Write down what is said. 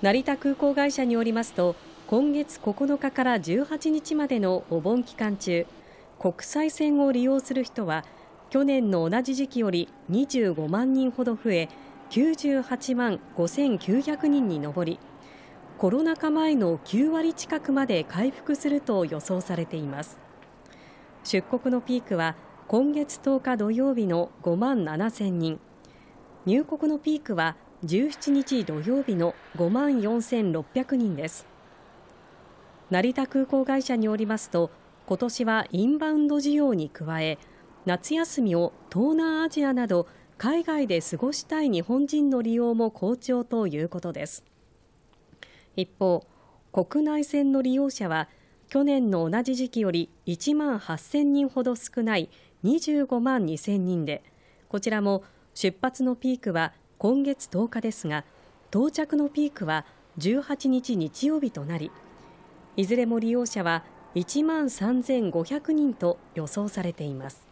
成田空港会社によりますと、今月9日から18日までのお盆期間中、国際線を利用する人は、去年の同じ時期より25万人ほど増え、98万5900人に上り、コロナ禍前の9割近くまで回復すると予想されています。出国のピークは今月10日土曜日の5万7000人、入国のピークは17日土曜日の5万4600人です。成田空港会社によりますと、今年はインバウンド需要に加え、夏休みを東南アジアなど海外で過ごしたい日本人の利用も好調ということです。一方、国内線の利用者は去年の同じ時期より1万8000人ほど少ない25万2000人で、こちらも出発のピークは今月10日ですが到着のピークは18日日曜日となりいずれも利用者は1万3500人と予想されています。